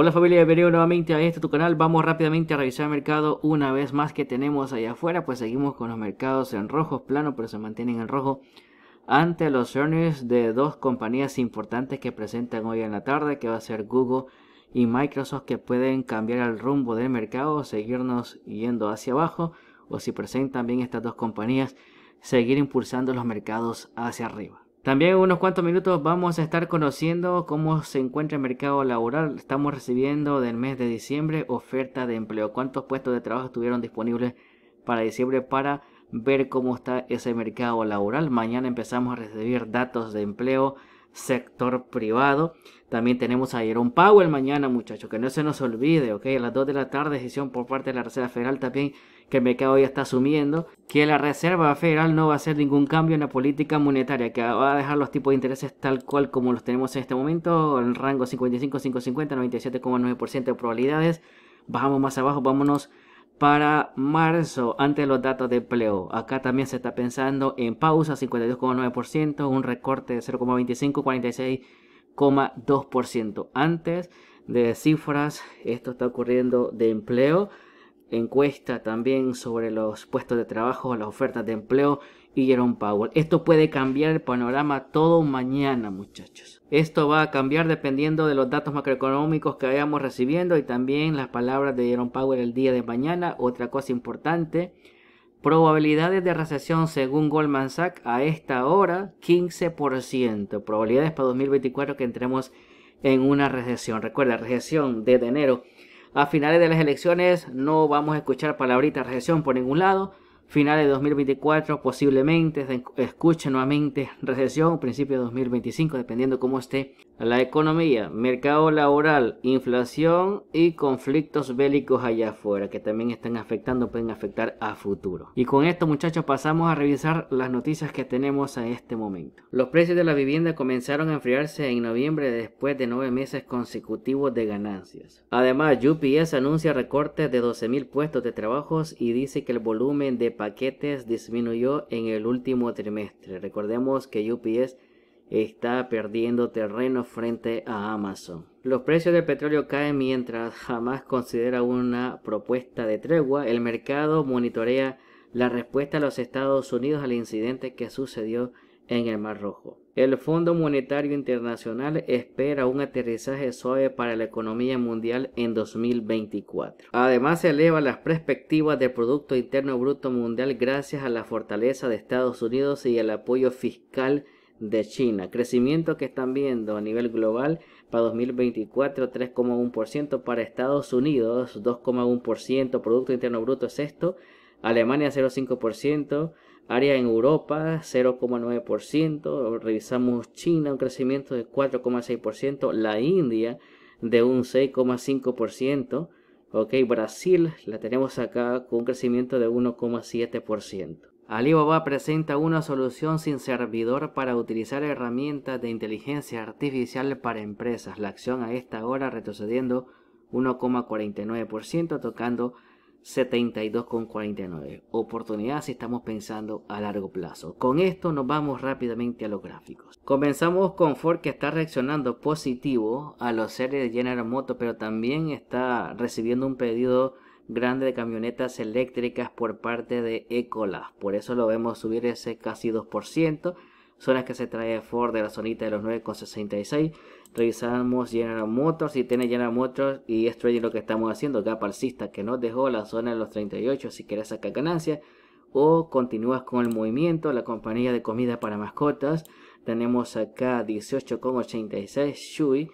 Hola familia, bienvenido nuevamente a este tu canal. Vamos rápidamente a revisar el mercado una vez más que tenemos allá afuera. Pues seguimos con los mercados en rojo plano, pero se mantienen en rojo. Ante los earnings de dos compañías importantes que presentan hoy en la tarde, que va a ser Google y Microsoft, que pueden cambiar el rumbo del mercado, seguirnos yendo hacia abajo, o si presentan bien estas dos compañías, seguir impulsando los mercados hacia arriba. También en unos cuantos minutos vamos a estar conociendo cómo se encuentra el mercado laboral. Estamos recibiendo del mes de diciembre oferta de empleo. ¿Cuántos puestos de trabajo estuvieron disponibles para diciembre para ver cómo está ese mercado laboral? Mañana empezamos a recibir datos de empleo sector privado. También tenemos a Jerome Powell mañana, muchachos, que no se nos olvide, ¿ok? A las 2 de la tarde, decisión por parte de la Reserva Federal también que el mercado ya está asumiendo, que la Reserva Federal no va a hacer ningún cambio en la política monetaria, que va a dejar los tipos de intereses tal cual como los tenemos en este momento, en rango 55, 550, 97,9% de probabilidades. Bajamos más abajo, vámonos para marzo, ante los datos de empleo. Acá también se está pensando en pausa, 52,9%, un recorte de 0,25, 46,2%. Antes de cifras, esto está ocurriendo de empleo encuesta también sobre los puestos de trabajo, las ofertas de empleo y Jerome Powell. Esto puede cambiar el panorama todo mañana, muchachos. Esto va a cambiar dependiendo de los datos macroeconómicos que vayamos recibiendo y también las palabras de Jerome Powell el día de mañana. Otra cosa importante, probabilidades de recesión según Goldman Sachs a esta hora 15%. Probabilidades para 2024 que entremos en una recesión. Recuerda, recesión desde enero a finales de las elecciones no vamos a escuchar de recesión por ningún lado finales de 2024, posiblemente escuche nuevamente recesión, principio de 2025, dependiendo cómo esté la economía, mercado laboral, inflación y conflictos bélicos allá afuera que también están afectando, pueden afectar a futuro. Y con esto muchachos pasamos a revisar las noticias que tenemos a este momento. Los precios de la vivienda comenzaron a enfriarse en noviembre después de nueve meses consecutivos de ganancias. Además, UPS anuncia recortes de 12.000 puestos de trabajos y dice que el volumen de paquetes disminuyó en el último trimestre. Recordemos que UPS está perdiendo terreno frente a Amazon. Los precios del petróleo caen mientras jamás considera una propuesta de tregua. El mercado monitorea la respuesta de los Estados Unidos al incidente que sucedió en el Mar Rojo. El Fondo Monetario Internacional espera un aterrizaje suave para la economía mundial en 2024. Además, se eleva las perspectivas del Producto Interno Bruto Mundial gracias a la fortaleza de Estados Unidos y el apoyo fiscal de China. Crecimiento que están viendo a nivel global para 2024 3,1%, para Estados Unidos 2,1%, Producto Interno Bruto es esto, Alemania 0,5%, área en Europa 0,9%, revisamos China un crecimiento de 4,6%, la India de un 6,5%, ok, Brasil la tenemos acá con un crecimiento de 1,7%. Alibaba presenta una solución sin servidor para utilizar herramientas de inteligencia artificial para empresas. La acción a esta hora retrocediendo 1,49%, tocando 72,49. Oportunidad si estamos pensando a largo plazo. Con esto nos vamos rápidamente a los gráficos. Comenzamos con Ford que está reaccionando positivo a los series de General Motors, pero también está recibiendo un pedido grande de camionetas eléctricas por parte de Ecolas Por eso lo vemos subir ese casi 2%. Son las que se trae Ford de la zonita de los 9,66 revisamos General Motors y tiene General Motors y esto es lo que estamos haciendo, gap alcista que nos dejó la zona de los 38 si quieres sacar ganancias o continúas con el movimiento, la compañía de comida para mascotas, tenemos acá 18,86 Shui,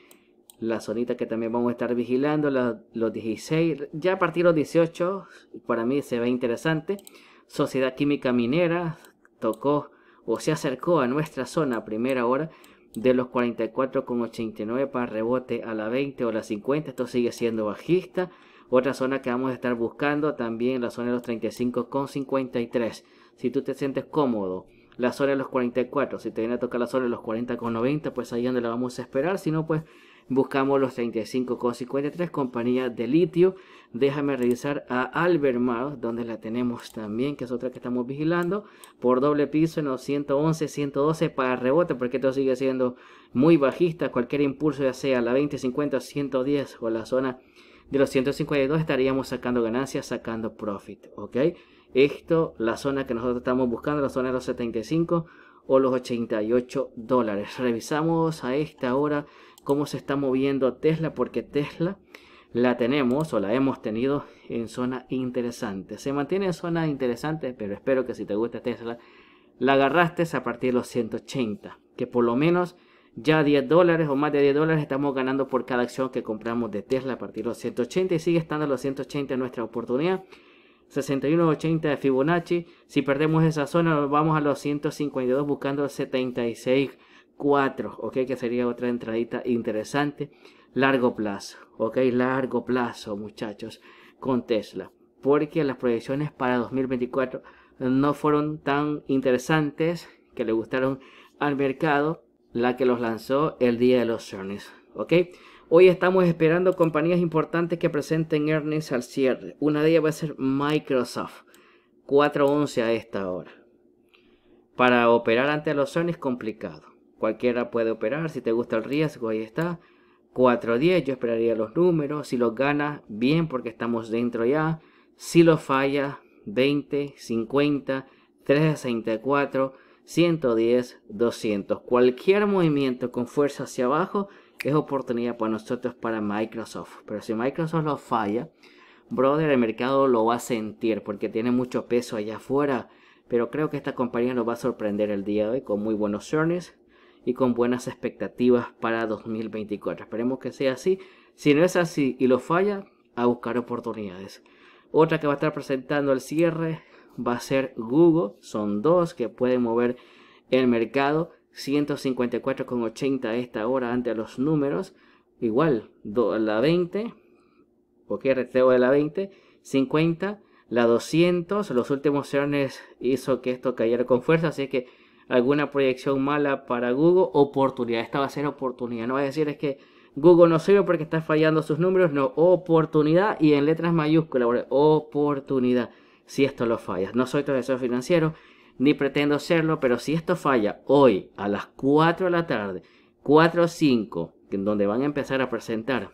la zonita que también vamos a estar vigilando, los 16, ya a partir de los 18 para mí se ve interesante, Sociedad Química Minera tocó o se acercó a nuestra zona a primera hora, de los 44,89 para rebote a la 20 o la 50. Esto sigue siendo bajista. Otra zona que vamos a estar buscando también la zona de los 35,53. Si tú te sientes cómodo, la zona de los 44. Si te viene a tocar la zona de los 40,90, pues ahí donde la vamos a esperar. Si no, pues buscamos los 35,53 compañía de litio déjame revisar a Albermar donde la tenemos también que es otra que estamos vigilando por doble piso en los 111 112 para rebote porque esto sigue siendo muy bajista cualquier impulso ya sea la 20 50 110 o la zona de los 152 estaríamos sacando ganancias sacando profit ok esto la zona que nosotros estamos buscando la zona de los 75 o los 88 dólares revisamos a esta hora cómo se está moviendo Tesla, porque Tesla la tenemos o la hemos tenido en zona interesante. Se mantiene en zona interesante, pero espero que si te gusta Tesla, la agarraste a partir de los 180, que por lo menos ya 10 dólares o más de 10 dólares estamos ganando por cada acción que compramos de Tesla a partir de los 180 y sigue estando a los 180 nuestra oportunidad. 61.80 de Fibonacci, si perdemos esa zona nos vamos a los 152 buscando 76 4, ¿ok? Que sería otra entradita interesante. Largo plazo, ¿ok? Largo plazo, muchachos, con Tesla. Porque las proyecciones para 2024 no fueron tan interesantes que le gustaron al mercado la que los lanzó el día de los earnings, ¿ok? Hoy estamos esperando compañías importantes que presenten earnings al cierre. Una de ellas va a ser Microsoft, 4.11 a esta hora. Para operar ante los earnings complicado cualquiera puede operar, si te gusta el riesgo, ahí está. 4-10, yo esperaría los números, si los gana, bien, porque estamos dentro ya. Si lo falla, 20, 50, 364, 110, 200. Cualquier movimiento con fuerza hacia abajo es oportunidad para nosotros, para Microsoft. Pero si Microsoft lo falla, brother, el mercado lo va a sentir porque tiene mucho peso allá afuera. Pero creo que esta compañía nos va a sorprender el día de hoy con muy buenos earnings y con buenas expectativas para 2024. Esperemos que sea así. Si no es así y lo falla, a buscar oportunidades. Otra que va a estar presentando el cierre va a ser Google. Son dos que pueden mover el mercado. 154,80 esta hora ante los números. Igual, la 20, porque reteo de la 20, 50, la 200. Los últimos cierres hizo que esto cayera con fuerza, así que alguna proyección mala para Google, oportunidad. Esta va a ser oportunidad. No va a decir es que Google no sirve porque está fallando sus números. No, oportunidad y en letras mayúsculas, oportunidad. Si esto lo falla, No soy profesor financiero, ni pretendo serlo, pero si esto falla hoy a las 4 de la tarde, 4 o 5, donde van a empezar a presentar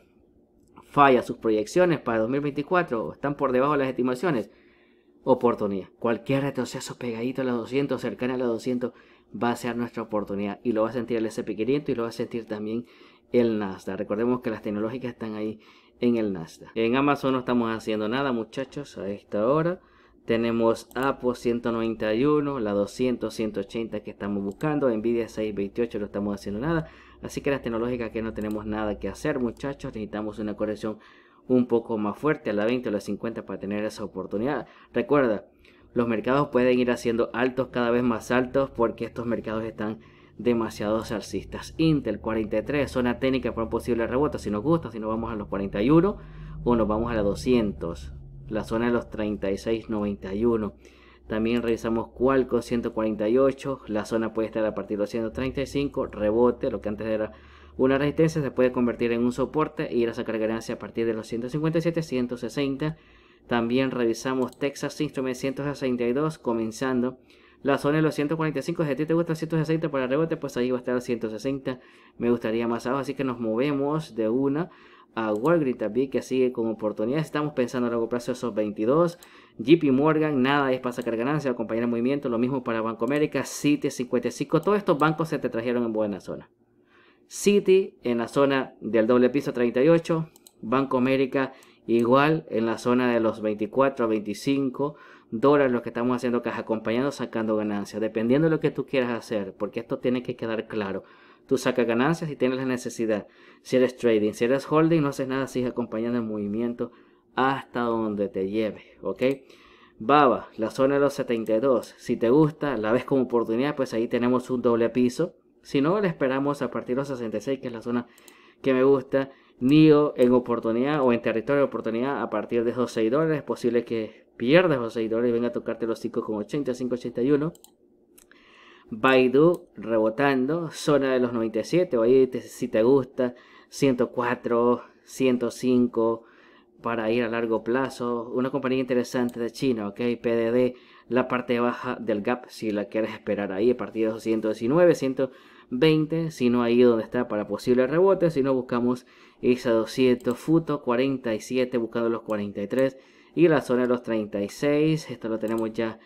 falla sus proyecciones para 2024 están por debajo de las estimaciones, oportunidad. Cualquier retroceso pegadito a la 200, cercano a la 200, va a ser nuestra oportunidad. Y lo va a sentir el S&P 500 y lo va a sentir también el Nasdaq. Recordemos que las tecnológicas están ahí en el Nasdaq. En Amazon no estamos haciendo nada, muchachos, a esta hora. Tenemos Apple 191, la 200, 180 que estamos buscando. Nvidia 628 no estamos haciendo nada. Así que las tecnológicas que no tenemos nada que hacer, muchachos. Necesitamos una corrección un poco más fuerte a la 20 o la 50 para tener esa oportunidad. Recuerda, los mercados pueden ir haciendo altos cada vez más altos porque estos mercados están demasiado alcistas. Intel 43, zona técnica para un posible rebote. Si nos gusta, si nos vamos a los 41 o nos vamos a la 200, la zona de los 36.91. También revisamos Qualcomm 148, la zona puede estar a partir de los 135, rebote, lo que antes era una resistencia se puede convertir en un soporte y ir a sacar ganancia a partir de los 157-160. También revisamos Texas Instruments 162 comenzando. La zona de los 145, si a ti te gusta 160 para rebote, pues ahí va a estar el 160. Me gustaría más abajo, así que nos movemos de una a Walgreens también que sigue con oportunidad. Estamos pensando a largo plazo esos 22. JP Morgan, nada es para sacar ganancia, acompañar movimiento. Lo mismo para Banco América, Citi 55. Todos estos bancos se te trajeron en buena zona. City en la zona del doble piso 38, Banco América igual en la zona de los 24 a 25 dólares lo que estamos haciendo es acompañando, sacando ganancias, dependiendo de lo que tú quieras hacer, porque esto tiene que quedar claro. Tú sacas ganancias y tienes la necesidad. Si eres trading, si eres holding, no haces nada, sigues acompañando el movimiento hasta donde te lleve, ¿ok? Baba, la zona de los 72. Si te gusta, la ves como oportunidad, pues ahí tenemos un doble piso si no, le esperamos a partir de los 66, que es la zona que me gusta. NIO en oportunidad o en territorio de oportunidad a partir de esos 6 dólares. Es posible que pierdas los 6 dólares y venga a tocarte los 5,80, 5,81. Baidu rebotando, zona de los 97, o si te gusta, 104, 105 para ir a largo plazo. Una compañía interesante de China, ok, PDD la parte baja del gap si la quieres esperar ahí a partir de 119, 120, si no ahí donde está para posibles rebote si no buscamos esa 200 futo, 47 buscando los 43 y la zona de los 36, esto lo tenemos ya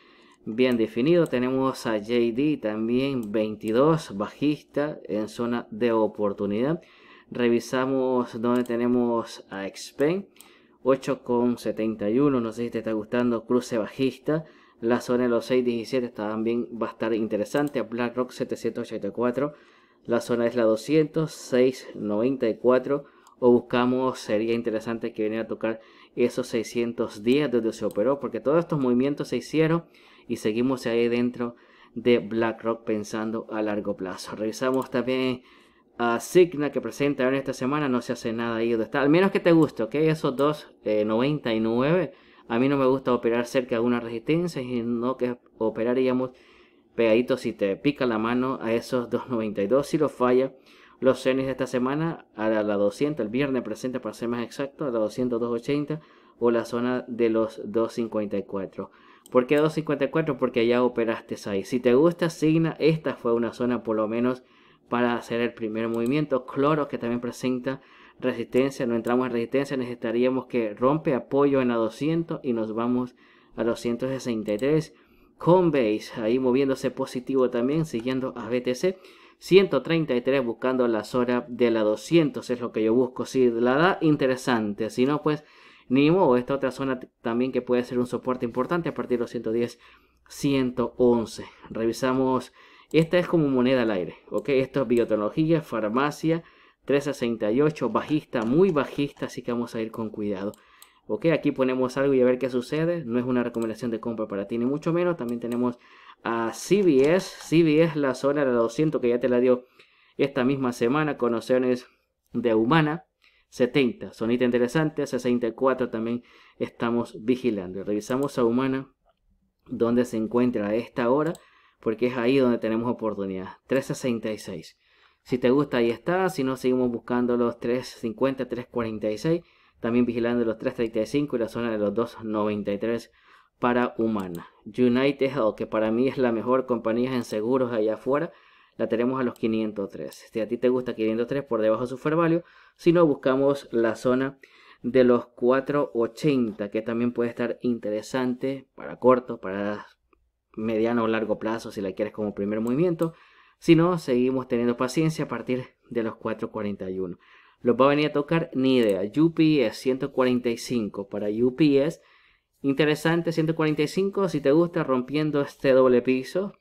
bien definido, tenemos a JD también 22 bajista en zona de oportunidad, revisamos donde tenemos a XP 8,71, no sé si te está gustando, cruce bajista la zona de los 617 también va a estar interesante. BlackRock 784. La zona es la 200, 694. O buscamos, sería interesante que viniera a tocar esos 610 donde se operó. Porque todos estos movimientos se hicieron y seguimos ahí dentro de BlackRock pensando a largo plazo. Revisamos también a Signa que presenta esta semana. No se hace nada ahí donde está. Al menos que te guste, ¿ok? Esos 2.99. A mí no me gusta operar cerca de una resistencia, sino que operaríamos digamos, pegadito si te pica la mano a esos 292 si lo falla. Los cenis de esta semana a la, 200, el viernes presente para ser más exacto, a la 200, o la zona de los 254. ¿Por qué 254? Porque ya operaste ahí. Si te gusta Signa, esta fue una zona por lo menos para hacer el primer movimiento. Cloro que también presenta resistencia, no entramos en resistencia, necesitaríamos que rompe apoyo en la 200 y nos vamos a 263 163. BASE ahí moviéndose positivo también, siguiendo a BTC. 133 buscando la zona de la 200 es lo que yo busco. Si la da, interesante. Si no, pues ni modo. Esta otra zona también que puede ser un soporte importante a partir de los 110, 111. Revisamos. Esta es como moneda al aire. ¿ok? Esto es biotecnología, farmacia 368, bajista, muy bajista, así que vamos a ir con cuidado. Ok, aquí ponemos algo y a ver qué sucede. No es una recomendación de compra para ti, ni mucho menos. También tenemos a CBS. CBS, la zona de 200 que ya te la dio esta misma semana con de humana. 70, sonita interesante. 64 también estamos vigilando. Revisamos a humana donde se encuentra a esta hora porque es ahí donde tenemos oportunidad. 366. Si te gusta, ahí está. Si no, seguimos buscando los 350, 346. También vigilando los 335 y la zona de los 293 para humana. United Health, que para mí es la mejor compañía en seguros allá afuera, la tenemos a los 503. Si a ti te gusta 503 por debajo de su fair value, si no, buscamos la zona de los 480, que también puede estar interesante para corto, para mediano o largo plazo, si la quieres como primer movimiento. Si no, seguimos teniendo paciencia a partir de los 4.41. Los va a venir a tocar ni idea. UPS 145 para UPS. Interesante 145 si te gusta rompiendo este doble piso.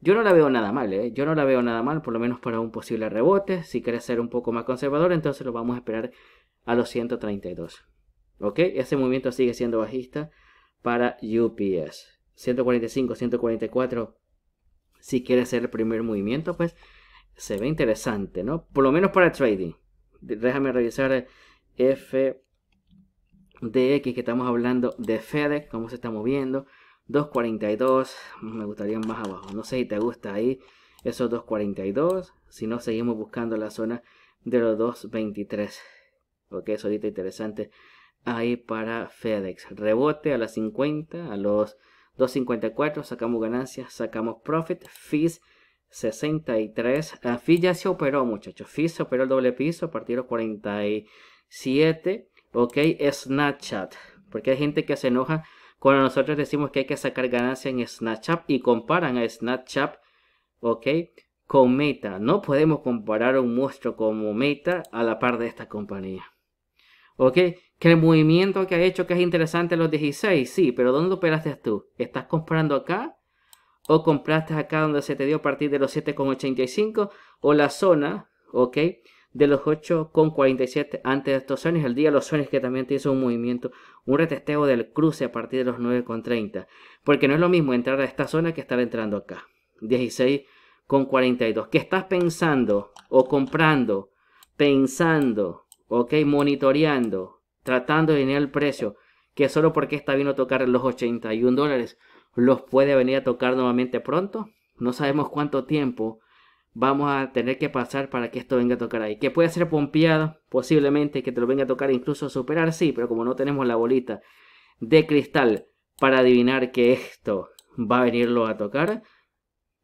Yo no la veo nada mal, ¿eh? yo no la veo nada mal, por lo menos para un posible rebote. Si quieres ser un poco más conservador, entonces lo vamos a esperar a los 132. ¿Ok? Ese movimiento sigue siendo bajista para UPS. 145, 144 si quiere hacer el primer movimiento, pues se ve interesante, ¿no? Por lo menos para trading. Déjame revisar FDX que estamos hablando de FedEx, cómo se está moviendo. 242, me gustaría más abajo. No sé si te gusta ahí esos 242. Si no, seguimos buscando la zona de los 223. Ok, eso ahorita interesante ahí para FedEx. Rebote a las 50, a los 254, sacamos ganancias, sacamos profit, fees 63. La ah, ya se operó, muchachos. Fees se operó el doble piso, a partir de los 47. Ok, Snapchat. Porque hay gente que se enoja cuando nosotros decimos que hay que sacar ganancias en Snapchat y comparan a Snapchat, ok, con Meta. No podemos comparar un monstruo como Meta a la par de esta compañía. ¿Ok? Que el movimiento que ha hecho que es interesante los 16, sí, pero ¿dónde operaste tú? ¿Estás comprando acá? ¿O compraste acá donde se te dio a partir de los 7,85? ¿O la zona, ok, de los 8,47 antes de estos años? El día de los sueños que también te hizo un movimiento, un retesteo del cruce a partir de los 9,30. Porque no es lo mismo entrar a esta zona que estar entrando acá. 16,42. ¿Qué estás pensando o comprando? Pensando ok, monitoreando, tratando de tener el precio, que solo porque está vino a tocar los 81 dólares, los puede venir a tocar nuevamente pronto. No sabemos cuánto tiempo vamos a tener que pasar para que esto venga a tocar ahí. Que puede ser pompeado, posiblemente que te lo venga a tocar incluso superar, sí, pero como no tenemos la bolita de cristal para adivinar que esto va a venirlo a tocar,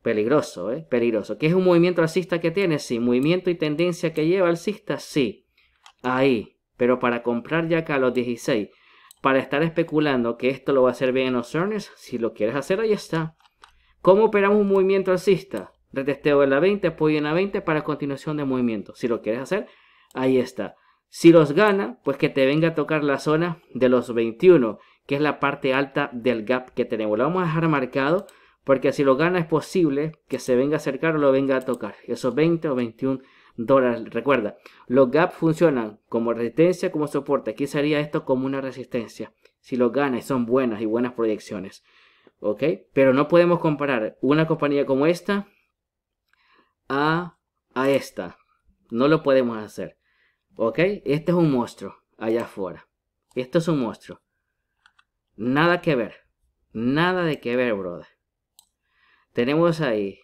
peligroso, ¿eh? Peligroso. ¿Que es un movimiento alcista que tiene? Sí. ¿Movimiento y tendencia que lleva alcista? Sí ahí, pero para comprar ya acá los 16, para estar especulando que esto lo va a hacer bien en los earners, si lo quieres hacer, ahí está. ¿Cómo operamos un movimiento alcista? Retesteo en la 20, apoyo en la 20 para continuación de movimiento. Si lo quieres hacer, ahí está. Si los gana, pues que te venga a tocar la zona de los 21, que es la parte alta del gap que tenemos. Lo vamos a dejar marcado porque si lo gana es posible que se venga a acercar o lo venga a tocar. Esos 20 o 21 dólares. Recuerda, los gaps funcionan como resistencia, como soporte. Aquí sería esto como una resistencia. Si los ganas son buenas y buenas proyecciones. ¿Ok? Pero no podemos comparar una compañía como esta a, a esta. No lo podemos hacer. ¿Ok? Este es un monstruo allá afuera. Esto es un monstruo. Nada que ver. Nada de que ver, brother. Tenemos ahí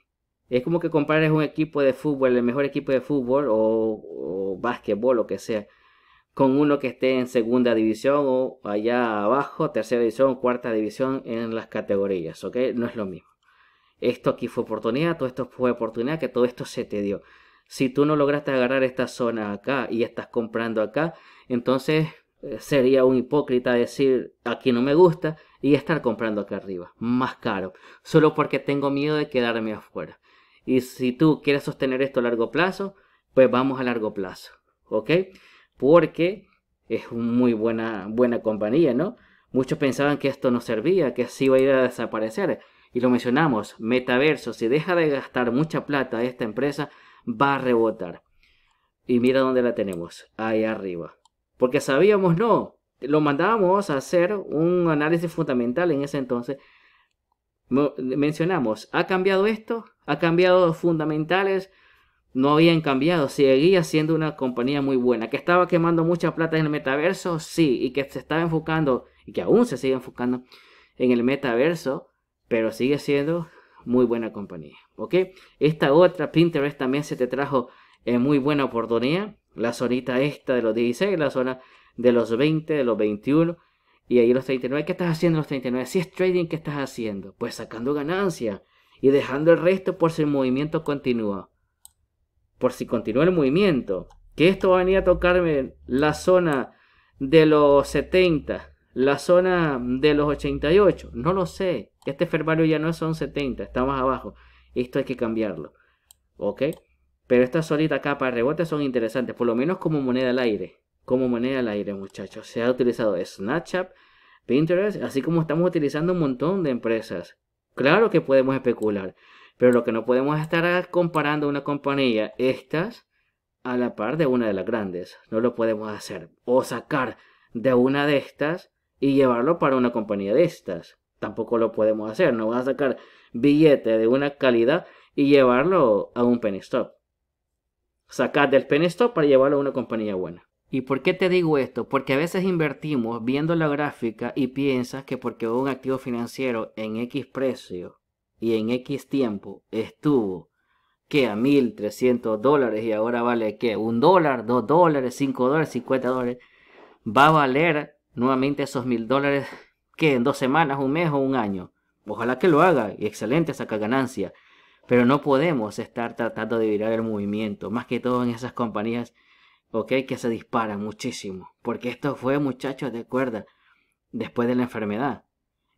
es como que compares un equipo de fútbol, el mejor equipo de fútbol o, o básquetbol, lo que sea, con uno que esté en segunda división o allá abajo, tercera división, cuarta división en las categorías, ¿ok? No es lo mismo. Esto aquí fue oportunidad, todo esto fue oportunidad, que todo esto se te dio. Si tú no lograste agarrar esta zona acá y estás comprando acá, entonces eh, sería un hipócrita decir aquí no me gusta y estar comprando acá arriba, más caro, solo porque tengo miedo de quedarme afuera. Y si tú quieres sostener esto a largo plazo, pues vamos a largo plazo, ¿ok? Porque es muy buena, buena compañía, ¿no? Muchos pensaban que esto no servía, que así iba a ir a desaparecer. Y lo mencionamos, metaverso, si deja de gastar mucha plata esta empresa, va a rebotar. Y mira dónde la tenemos, ahí arriba. Porque sabíamos, no, lo mandábamos a hacer un análisis fundamental en ese entonces mencionamos, ¿ha cambiado esto? ¿Ha cambiado los fundamentales? No habían cambiado, seguía siendo una compañía muy buena, que estaba quemando mucha plata en el metaverso, sí, y que se estaba enfocando, y que aún se sigue enfocando en el metaverso, pero sigue siendo muy buena compañía, ¿ok? Esta otra, Pinterest, también se te trajo en eh, muy buena oportunidad, la zonita esta de los 16, la zona de los 20, de los 21, y ahí los 39, ¿qué estás haciendo los 39? Si es trading, ¿qué estás haciendo? Pues sacando ganancias y dejando el resto por si el movimiento continúa. Por si continúa el movimiento. Que esto va a venir a tocarme la zona de los 70, la zona de los 88. No lo sé. Este fermario ya no son 70, está más abajo. Esto hay que cambiarlo. ¿Ok? Pero estas solitas capas de rebote son interesantes, por lo menos como moneda al aire como moneda al aire, muchachos. Se ha utilizado Snapchat, Pinterest, así como estamos utilizando un montón de empresas. Claro que podemos especular, pero lo que no podemos estar comparando una compañía, estas, a la par de una de las grandes. No lo podemos hacer. O sacar de una de estas y llevarlo para una compañía de estas. Tampoco lo podemos hacer. No vas a sacar billete de una calidad y llevarlo a un penny stop. Sacar del penny stop para llevarlo a una compañía buena. ¿Y por qué te digo esto? Porque a veces invertimos viendo la gráfica y piensas que porque un activo financiero en X precio y en X tiempo estuvo que a 1.300 dólares y ahora vale que un dólar, dos dólares, cinco dólares, 50 dólares, va a valer nuevamente esos mil dólares que en dos semanas, un mes o un año. Ojalá que lo haga y excelente saca ganancia. Pero no podemos estar tratando de virar el movimiento, más que todo en esas compañías ¿ok? Que se dispara muchísimo. Porque esto fue, muchachos, de cuerda, después de la enfermedad.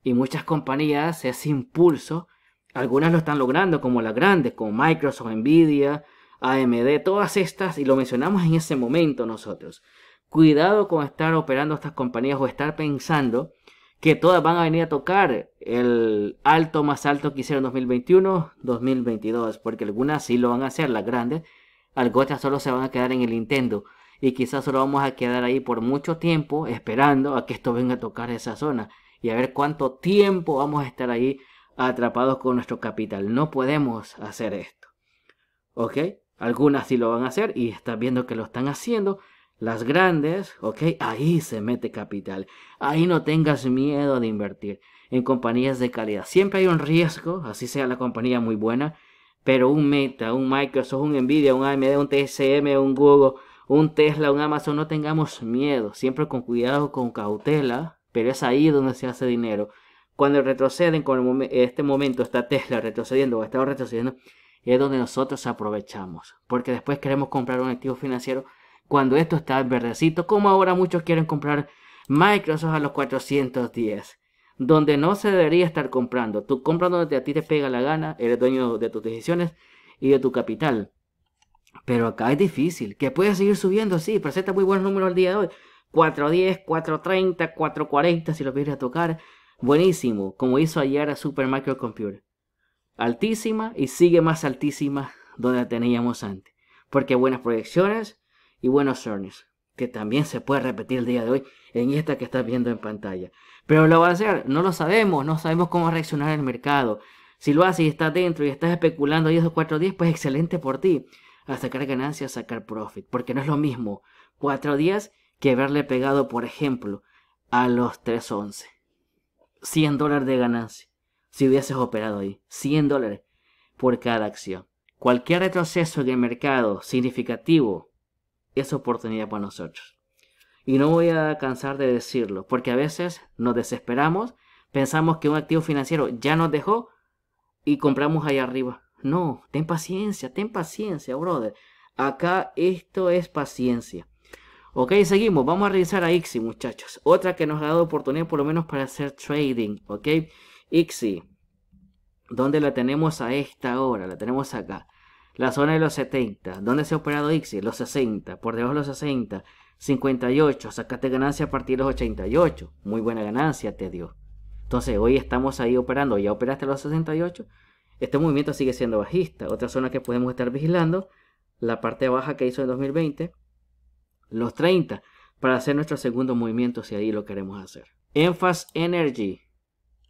Y muchas compañías ese impulso, algunas lo están logrando, como las grandes, como Microsoft, Nvidia, AMD, todas estas, y lo mencionamos en ese momento nosotros. Cuidado con estar operando estas compañías o estar pensando que todas van a venir a tocar el alto más alto que hicieron 2021, 2022, porque algunas sí lo van a hacer, las grandes, gotcha solo se van a quedar en el Nintendo. Y quizás solo vamos a quedar ahí por mucho tiempo esperando a que esto venga a tocar esa zona. Y a ver cuánto tiempo vamos a estar ahí atrapados con nuestro capital. No podemos hacer esto. ¿Ok? Algunas sí lo van a hacer y estás viendo que lo están haciendo. Las grandes, ¿ok? Ahí se mete capital. Ahí no tengas miedo de invertir en compañías de calidad. Siempre hay un riesgo, así sea la compañía muy buena, pero un Meta, un Microsoft, un Nvidia, un AMD, un TSM, un Google, un Tesla, un Amazon, no tengamos miedo, siempre con cuidado, con cautela, pero es ahí donde se hace dinero. Cuando retroceden, con este momento está Tesla retrocediendo o ha retrocediendo, es donde nosotros aprovechamos, porque después queremos comprar un activo financiero cuando esto está verdecito, como ahora muchos quieren comprar Microsoft a los 410 donde no se debería estar comprando. Tú compras donde a ti te pega la gana, eres dueño de tus decisiones y de tu capital. Pero acá es difícil, que puede seguir subiendo, sí, presenta muy buenos números el día de hoy. 4.10, 4.30, 4.40 si lo quieres a tocar. Buenísimo, como hizo ayer a Super Computer. Altísima y sigue más altísima donde la teníamos antes. Porque buenas proyecciones y buenos earnings, que también se puede repetir el día de hoy en esta que estás viendo en pantalla. Pero lo va a hacer, no lo sabemos, no sabemos cómo reaccionar el mercado. Si lo haces y estás dentro y estás especulando ahí esos cuatro días, pues excelente por ti. A sacar ganancias, a sacar profit, porque no es lo mismo cuatro días que haberle pegado, por ejemplo, a los 3.11. 100 dólares de ganancia, si hubieses operado ahí. 100 dólares por cada acción. Cualquier retroceso en el mercado significativo es oportunidad para nosotros. Y no voy a cansar de decirlo, porque a veces nos desesperamos, pensamos que un activo financiero ya nos dejó y compramos ahí arriba. No, ten paciencia, ten paciencia, brother. Acá esto es paciencia. Ok, seguimos. Vamos a revisar a IXI, muchachos. Otra que nos ha dado oportunidad por lo menos para hacer trading. Ok, IXI. ¿Dónde la tenemos a esta hora? La tenemos acá. La zona de los 70. ¿Dónde se ha operado IXI? Los 60. Por debajo de los 60. 58, sacaste ganancia a partir de los 88. Muy buena ganancia te dio. Entonces hoy estamos ahí operando, ya operaste los 68. Este movimiento sigue siendo bajista. Otra zona que podemos estar vigilando, la parte baja que hizo en 2020, los 30, para hacer nuestro segundo movimiento si ahí lo queremos hacer. Enfas Energy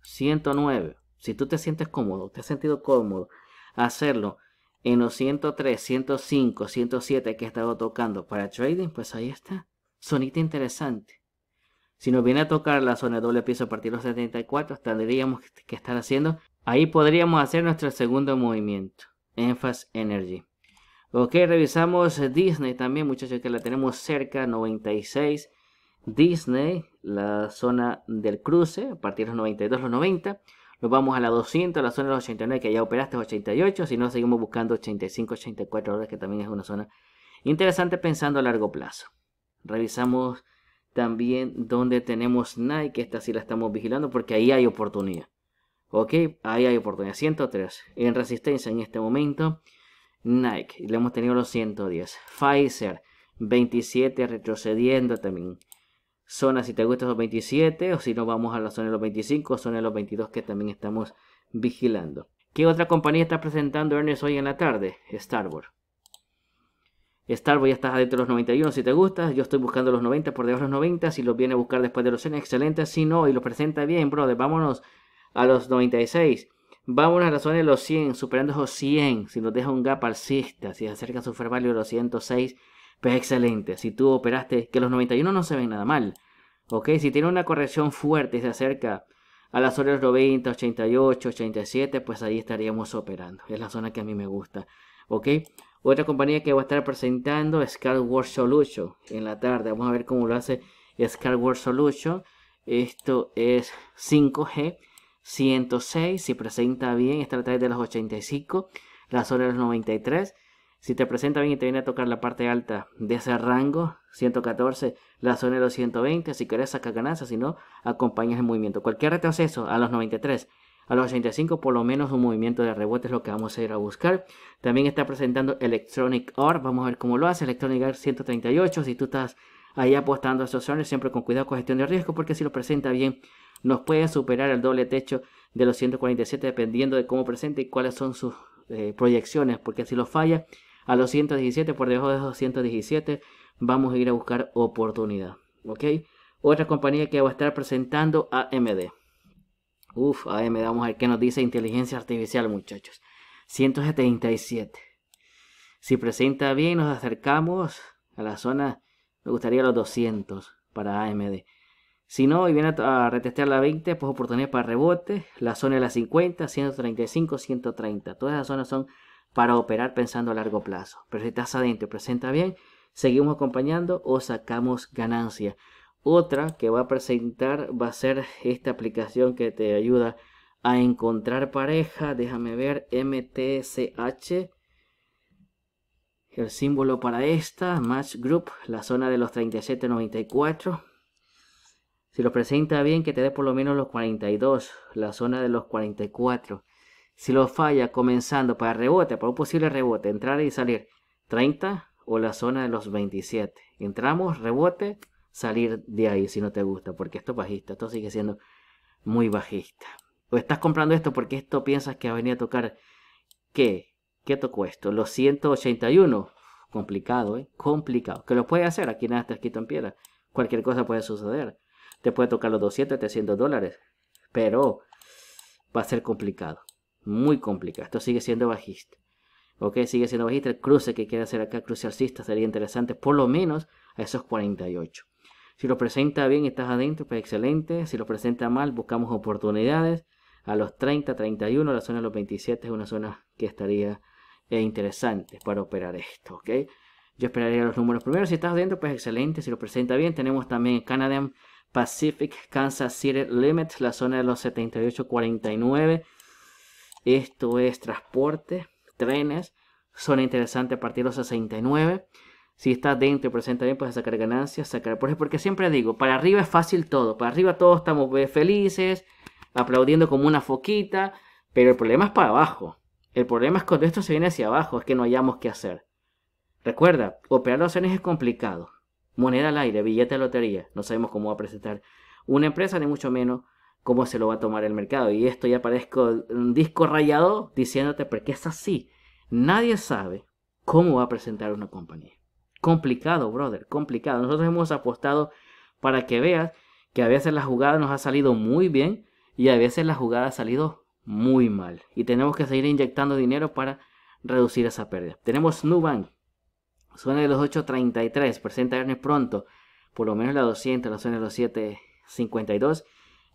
109. Si tú te sientes cómodo, te has sentido cómodo hacerlo en los 103, 105, 107 que he estado tocando para trading, pues ahí está. Sonita interesante. Si nos viene a tocar la zona doble piso a partir de los 74, tendríamos que estar haciendo. Ahí podríamos hacer nuestro segundo movimiento. Enfas Energy. Ok, revisamos Disney también, muchachos, que la tenemos cerca, 96. Disney, la zona del cruce, a partir de los 92, los 90. Nos vamos a la 200, a la zona de los 89, que ya operaste 88. Si no, seguimos buscando 85, 84 horas, que también es una zona interesante pensando a largo plazo. Revisamos también dónde tenemos Nike. Esta sí la estamos vigilando porque ahí hay oportunidad. Ok, ahí hay oportunidad. 103 en resistencia en este momento. Nike, le hemos tenido los 110. Pfizer, 27 retrocediendo también zona si te gusta los 27 o si no vamos a la zona de los 25 o zona de los 22 que también estamos vigilando. ¿Qué otra compañía está presentando Ernest hoy en la tarde? Starboard. Starboard ya estás adentro de los 91 si te gusta. Yo estoy buscando los 90 por debajo de los 90. Si los viene a buscar después de los 100, excelente. Si no, y los presenta bien, brother, vámonos a los 96. Vámonos a la zona de los 100, superando esos 100. Si nos deja un gap alcista, si se acerca su fair value de los 106 pues excelente. Si tú operaste, que los 91 no se ven nada mal. ¿Ok? Si tiene una corrección fuerte y se acerca a las horas 90, 88, 87, pues ahí estaríamos operando. Es la zona que a mí me gusta. ¿Ok? Otra compañía que va a estar presentando es World Solution en la tarde. Vamos a ver cómo lo hace World Solution. Esto es 5G 106. Si presenta bien, está a través de los 85, Las horas los 93 si te presenta bien y te viene a tocar la parte alta de ese rango, 114, la zona de los 120, si querés sacar ganancias, si no, acompañas el movimiento. Cualquier retroceso a los 93, a los 85, por lo menos un movimiento de rebote es lo que vamos a ir a buscar. También está presentando Electronic or vamos a ver cómo lo hace, Electronic Art 138, si tú estás ahí apostando a esos zones, siempre con cuidado con gestión de riesgo, porque si lo presenta bien, nos puede superar el doble techo de los 147, dependiendo de cómo presente y cuáles son sus eh, proyecciones, porque si lo falla, a los 117, por debajo de los 117, vamos a ir a buscar oportunidad. ¿Ok? Otra compañía que va a estar presentando AMD. Uf, AMD, vamos a ver qué nos dice inteligencia artificial, muchachos. 177. Si presenta bien, nos acercamos a la zona, me gustaría los 200 para AMD. Si no, y viene a, retestear la 20, pues oportunidad para rebote. La zona de la 50, 135, 130. Todas esas zonas son para operar pensando a largo plazo. Pero si estás adentro y presenta bien, seguimos acompañando o sacamos ganancia. Otra que va a presentar va a ser esta aplicación que te ayuda a encontrar pareja. Déjame ver, MTSH. El símbolo para esta, Match Group, la zona de los 37.94. Si lo presenta bien, que te dé por lo menos los 42, la zona de los 44. Si lo falla comenzando para rebote, para un posible rebote, entrar y salir 30 o la zona de los 27. Entramos, rebote, salir de ahí si no te gusta, porque esto es bajista, esto sigue siendo muy bajista. O estás comprando esto porque esto piensas que va a venir a tocar ¿qué? ¿Qué tocó esto? Los 181. Complicado, ¿eh? Complicado. Que lo puede hacer, aquí nada está escrito en piedra. Cualquier cosa puede suceder. Te puede tocar los 200, 300 dólares. Pero va a ser complicado muy complicado, Esto sigue siendo bajista. ¿Ok? Sigue siendo bajista. El cruce que quiere hacer acá, cruce alcista, sería interesante por lo menos a esos 48. Si lo presenta bien y estás adentro, pues excelente. Si lo presenta mal, buscamos oportunidades. A los 30, 31, la zona de los 27 es una zona que estaría eh, interesante para operar esto, ¿ok? Yo esperaría los números primero. Si estás adentro, pues excelente. Si lo presenta bien, tenemos también Canadian Pacific Kansas City Limit, la zona de los 78, 49 esto es transporte, trenes, son interesantes a partir de los 69. Si está dentro y presenta bien, puedes sacar ganancias, sacar... Por porque siempre digo, para arriba es fácil todo. Para arriba todos estamos eh, felices, aplaudiendo como una foquita. Pero el problema es para abajo. El problema es cuando esto se viene hacia abajo, es que no hayamos qué hacer. Recuerda, operar los acciones es complicado. Moneda al aire, billete de lotería. No sabemos cómo va a presentar una empresa, ni mucho menos cómo se lo va a tomar el mercado. Y esto ya parezco un disco rayado diciéndote, porque es así. Nadie sabe cómo va a presentar una compañía. Complicado, brother, complicado. Nosotros hemos apostado para que veas que a veces la jugada nos ha salido muy bien y a veces la jugada ha salido muy mal. Y tenemos que seguir inyectando dinero para reducir esa pérdida. Tenemos Nubank. suena de los 8.33. Presenta viernes pronto. Por lo menos la 200, la suena de los 7.52.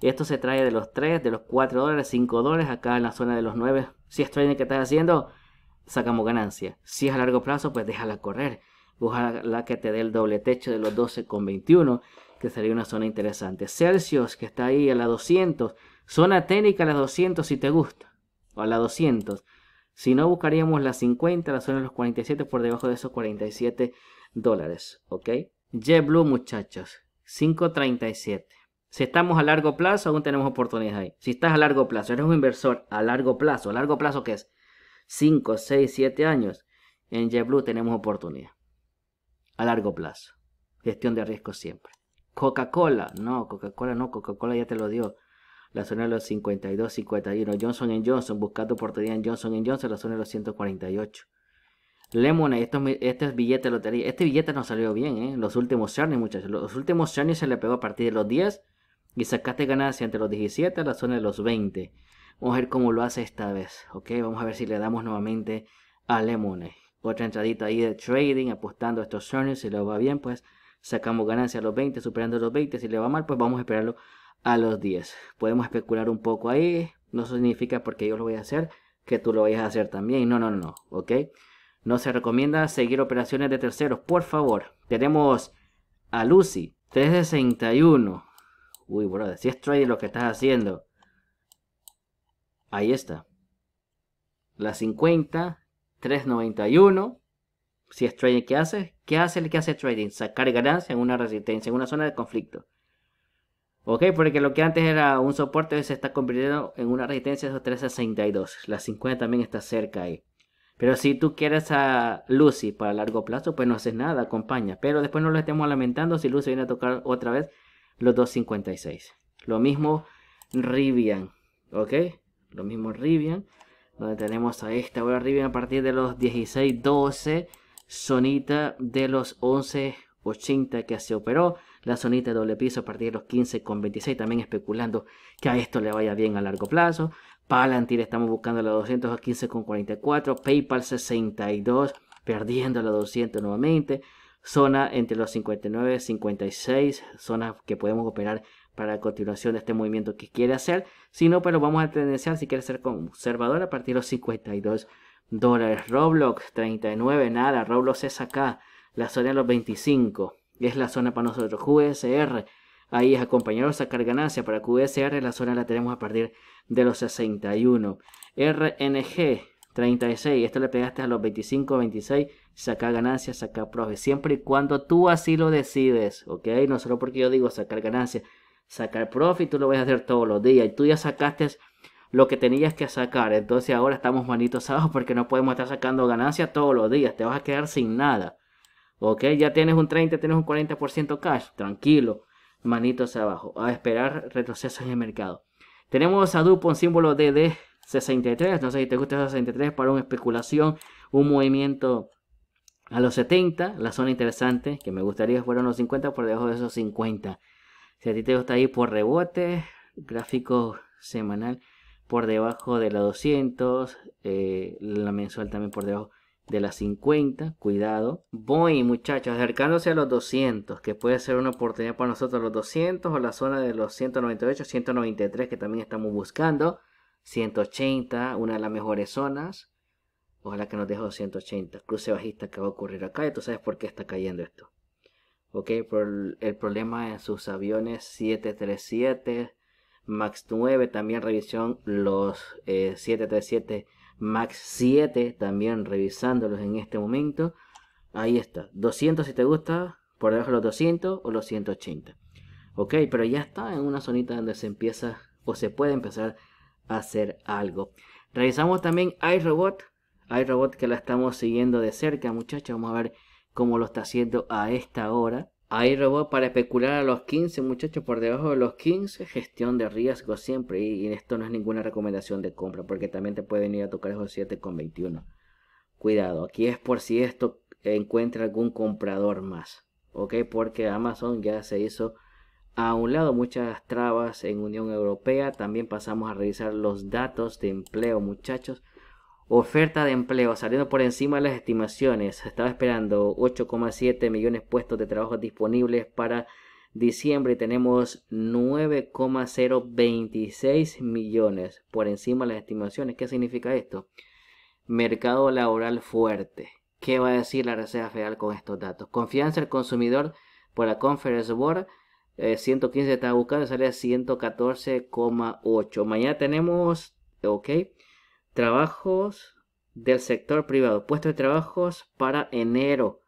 Esto se trae de los 3, de los 4 dólares, 5 dólares, acá en la zona de los 9. Si es trading que estás haciendo, sacamos ganancia. Si es a largo plazo, pues déjala correr. Ojalá que te dé el doble techo de los 12,21, que sería una zona interesante. Celsius, que está ahí a la 200. Zona técnica a la 200 si te gusta. O a la 200. Si no, buscaríamos la 50, la zona de los 47 por debajo de esos 47 dólares. ¿Ok? JetBlue, muchachos. 537. Si estamos a largo plazo, aún tenemos oportunidades ahí. Si estás a largo plazo, eres un inversor a largo plazo. ¿A largo plazo qué es? 5, 6, 7 años. En JetBlue tenemos oportunidad. A largo plazo. Gestión de riesgo siempre. Coca-Cola. No, Coca-Cola no. Coca-Cola ya te lo dio. La zona de los 52, 51. Johnson Johnson. Buscando oportunidad en Johnson Johnson. La zona de los 148. Lemonade, esto, este es billete de lotería. Este billete no salió bien, ¿eh? Los últimos Cerny, muchachos. Los últimos Cerny se le pegó a partir de los 10 y sacaste ganancia entre los 17 a la zona de los 20. Vamos a ver cómo lo hace esta vez, ¿ok? Vamos a ver si le damos nuevamente a Lemone. Otra entradita ahí de trading, apostando a estos earnings. Si le va bien, pues sacamos ganancia a los 20, superando los 20. Si le va mal, pues vamos a esperarlo a los 10. Podemos especular un poco ahí. No significa porque yo lo voy a hacer que tú lo vayas a hacer también. No, no, no, ¿ok? No se recomienda seguir operaciones de terceros, por favor. Tenemos a Lucy, 61. Uy, brother, si es trading lo que estás haciendo. Ahí está. La 50, 391. Si es trading, ¿qué hace? ¿Qué hace el que hace trading? Sacar ganancia en una resistencia, en una zona de conflicto. Ok, porque lo que antes era un soporte se está convirtiendo en una resistencia de 362. La 50 también está cerca ahí. Pero si tú quieres a Lucy para largo plazo, pues no haces nada, acompaña. Pero después no lo estemos lamentando si Lucy viene a tocar otra vez los 256. Lo mismo Rivian, ¿ok? Lo mismo Rivian, donde tenemos a esta hora Rivian a partir de los 16.12 Sonita de los 11.80 que se operó, la Sonita de doble piso a partir de los 15.26 con también especulando que a esto le vaya bien a largo plazo. Palantir estamos buscando la quince con 44, PayPal 62 perdiendo los 200 nuevamente zona entre los 59 y 56, zonas que podemos operar para la continuación de este movimiento que quiere hacer, Si no pero pues vamos a tendenciar si quiere ser conservador a partir de los 52 dólares. Roblox 39, nada, Roblox es acá, la zona de los 25, es la zona para nosotros. QSR, ahí es acompañaros. a sacar ganancia, para QSR la zona la tenemos a partir de los 61. RNG, 36, esto le pegaste a los 25, 26, sacar ganancias, sacar profit, siempre y cuando tú así lo decides, ¿ok? No solo porque yo digo sacar ganancias, sacar profit tú lo vas a hacer todos los días y tú ya sacaste lo que tenías que sacar, entonces ahora estamos manitos abajo porque no podemos estar sacando ganancias todos los días, te vas a quedar sin nada, ¿ok? Ya tienes un 30, tienes un 40% cash, tranquilo, manitos abajo, a esperar retrocesos en el mercado. Tenemos a un símbolo de 63. No sé si te gusta esos 63 para una especulación, un movimiento a los 70. La zona interesante que me gustaría Fueron fueran los 50 por debajo de esos 50. Si a ti te gusta ir por rebote, gráfico semanal por debajo de la 200, eh, la mensual también por debajo de la 50, cuidado. Voy muchachos, acercándose a los 200, que puede ser una oportunidad para nosotros los 200 o la zona de los 198, 193 que también estamos buscando. 180, una de las mejores zonas. Ojalá que nos deje 280. Cruce bajista que va a ocurrir acá. Y tú sabes por qué está cayendo esto. Ok, por el problema en sus aviones 737, MAX 9, también revisión. Los 737 eh, MAX 7, también revisándolos en este momento. Ahí está. 200 si te gusta, por debajo de los 200 o los 180. Ok, pero ya está en una zonita donde se empieza o se puede empezar hacer algo. Revisamos también iRobot. robot que la estamos siguiendo de cerca, muchachos. Vamos a ver cómo lo está haciendo a esta hora. robot para especular a los 15, muchachos, por debajo de los 15. Gestión de riesgo siempre. Y, esto no es ninguna recomendación de compra, porque también te pueden ir a tocar esos 21. Cuidado, aquí es por si esto encuentra algún comprador más. ¿Ok? Porque Amazon ya se hizo a un lado muchas trabas en Unión Europea, también pasamos a revisar los datos de empleo muchachos. Oferta de empleo saliendo por encima de las estimaciones. Estaba esperando 8,7 millones de puestos de trabajo disponibles para diciembre y tenemos 9,026 millones por encima de las estimaciones. ¿Qué significa esto? Mercado laboral fuerte. ¿Qué va a decir la Reserva Federal con estos datos? Confianza del consumidor por la Conference Board 115 eh, estaba buscando, sale 114,8. Mañana tenemos, ok, trabajos del sector privado, puestos de trabajos para enero,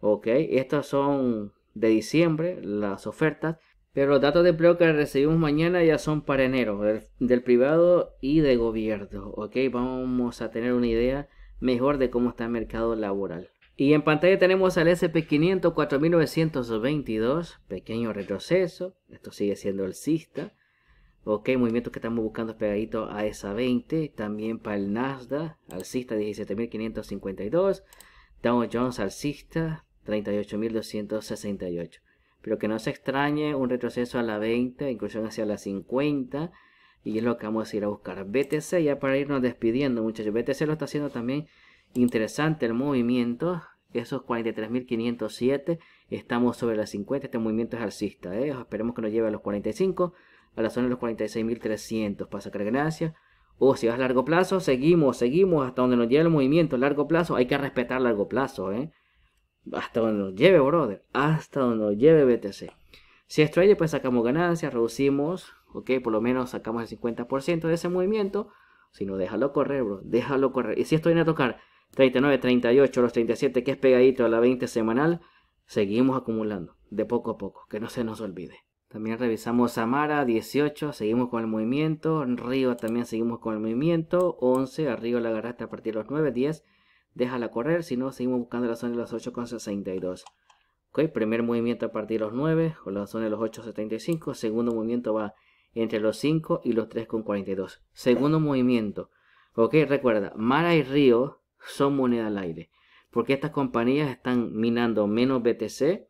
ok, estos son de diciembre, las ofertas, pero los datos de empleo que recibimos mañana ya son para enero, del, del privado y de gobierno, ok, vamos a tener una idea mejor de cómo está el mercado laboral. Y en pantalla tenemos al SP500 4922, pequeño retroceso, esto sigue siendo alcista. Ok, movimientos que estamos buscando pegaditos a esa 20. También para el Nasdaq, alcista 17.552. Dow Jones alcista 38.268. Pero que no se extrañe un retroceso a la 20, inclusión hacia la 50. Y es lo que vamos a ir a buscar. BTC ya para irnos despidiendo muchachos. BTC lo está haciendo también Interesante el movimiento, esos 43.507, estamos sobre las 50, este movimiento es alcista, ¿eh? esperemos que nos lleve a los 45, a la zona de los 46.300 para sacar ganancia. o si vas a largo plazo, seguimos, seguimos hasta donde nos lleve el movimiento, largo plazo, hay que respetar largo plazo, ¿eh? hasta donde nos lleve, brother, hasta donde nos lleve BTC. Si es pues sacamos ganancias, reducimos, ok, por lo menos sacamos el 50% de ese movimiento, si no, déjalo correr, bro, déjalo correr, y si esto viene a tocar 39, 38, los 37, que es pegadito a la 20 semanal, seguimos acumulando, de poco a poco, que no se nos olvide. También revisamos a Mara, 18, seguimos con el movimiento. Río también seguimos con el movimiento. 11, Arriba la agarraste a partir de los 9, 10. Déjala correr, si no, seguimos buscando la zona de los 8,62. Ok, primer movimiento a partir de los 9, o la zona de los 8.75. Segundo movimiento va entre los 5 y los 3,42. Segundo movimiento. Ok, recuerda, Mara y Río son moneda al aire, porque estas compañías están minando menos BTC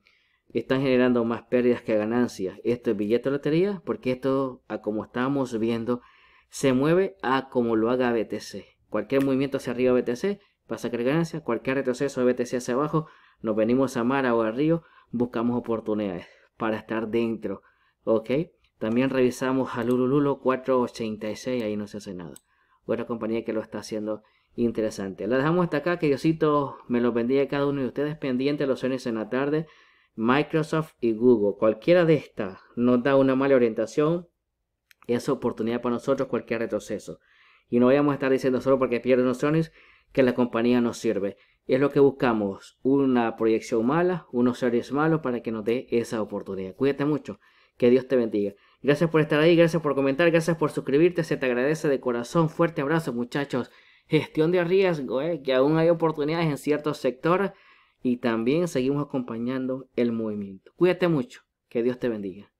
están generando más pérdidas que ganancias. Esto es billete de lotería, porque esto, a como estamos viendo, se mueve a como lo haga BTC. Cualquier movimiento hacia arriba BTC Pasa a sacar ganancias, cualquier retroceso de BTC hacia abajo, nos venimos a mar o a Río, buscamos oportunidades para estar dentro. ¿Ok? También revisamos a Lululo 486, ahí no se hace nada. Otra compañía que lo está haciendo interesante. La dejamos hasta acá. Que Diosito me lo bendiga cada uno de ustedes. Pendiente los lunes en la tarde. Microsoft y Google. Cualquiera de estas nos da una mala orientación. Es oportunidad para nosotros cualquier retroceso. Y no vayamos a estar diciendo solo porque pierden los sonidos que la compañía nos sirve. Es lo que buscamos. Una proyección mala, unos series malos para que nos dé esa oportunidad. Cuídate mucho. Que Dios te bendiga. Gracias por estar ahí, gracias por comentar, gracias por suscribirte. Se te agradece de corazón. Fuerte abrazo muchachos gestión de riesgo, eh, que aún hay oportunidades en ciertos sectores y también seguimos acompañando el movimiento. Cuídate mucho, que Dios te bendiga.